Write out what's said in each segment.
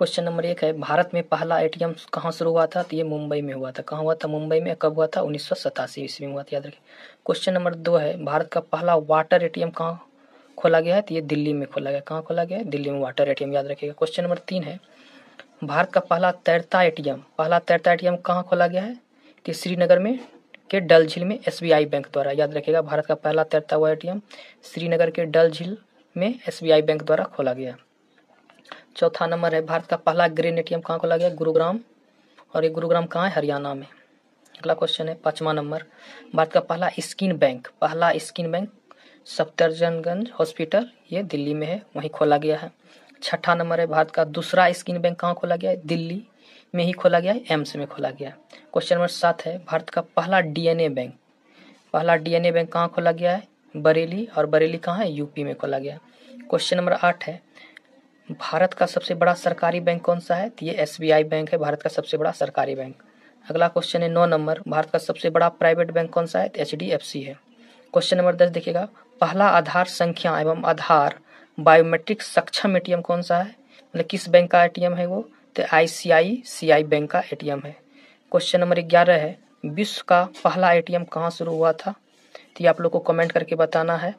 question number एक है भारत में पहला एटीएम कहाँ शुरू हुआ था तो ये मुंबई में हुआ था कहाँ हुआ था मुंबई में कब हुआ था उन्नीस सौ सतासी ईस्वी में हुआ था याद रखिए क्वेश्चन नंबर दो है भारत का पहला वाटर एटीएम कहाँ खोला गया है तो ये दिल्ली में खोला गया कहाँ खोला गया है दिल्ली में वाटर एटीएम याद रखिएगा क्वेश्चन नंबर तीन है भारत का पहला तैरता एटीएम पहला तैरता एटीएम कहाँ खोला गया है तो श्रीनगर में के डल झील में एसबीआई बैंक द्वारा याद रखिएगा भारत का पहला तैरता हुआ एटीएम श्रीनगर के डल झील में एसबीआई बैंक द्वारा खोला गया चौथा नंबर है भारत का पहला ग्रीन एटीएम कहाँ खोला गया गुरुग्राम और ये गुरुग्राम कहाँ है हरियाणा में अगला क्वेश्चन है पाँचवा नंबर भारत का पहला स्किन बैंक पहला स्किन बैंक सफदरजनगंज हॉस्पिटल ये दिल्ली में है वहीं खोला गया है छठा नंबर है भारत का दूसरा स्किन बैंक कहाँ खोला गया है दिल्ली में ही खोला गया है एम्स में खोला गया है क्वेश्चन नंबर सात है भारत का पहला डीएनए बैंक पहला डीएनए बैंक कहाँ खोला गया है बरेली और बरेली कहाँ है यूपी में खोला गया है क्वेश्चन नंबर आठ है भारत का सबसे बड़ा सरकारी बैंक कौन सा है तो ये एस बैंक है भारत का सबसे बड़ा सरकारी बैंक अगला क्वेश्चन है नौ नंबर भारत का सबसे बड़ा प्राइवेट बैंक कौन सा है तो एच है क्वेश्चन नंबर दस देखिएगा पहला आधार संख्या एवं आधार बायोमेट्रिक सक्षम एटीएम कौन सा है मतलब किस बैंक का एटीएम है वो तो आईसीआईसीआई बैंक का एटीएम है क्वेश्चन नंबर ग्यारह है विश्व का पहला एटीएम कहाँ शुरू हुआ था तो ये आप लोग को कमेंट करके बताना है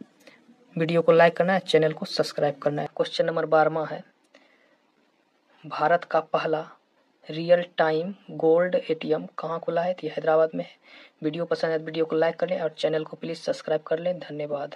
वीडियो को लाइक करना है चैनल को सब्सक्राइब करना है क्वेश्चन नंबर बारहवा है भारत का पहला रियल टाइम गोल्ड एटीएम कहाँ खुला है तो हैदराबाद में है वीडियो पसंद है तो वीडियो को लाइक कर लें और चैनल को प्लीज़ सब्सक्राइब कर लें धन्यवाद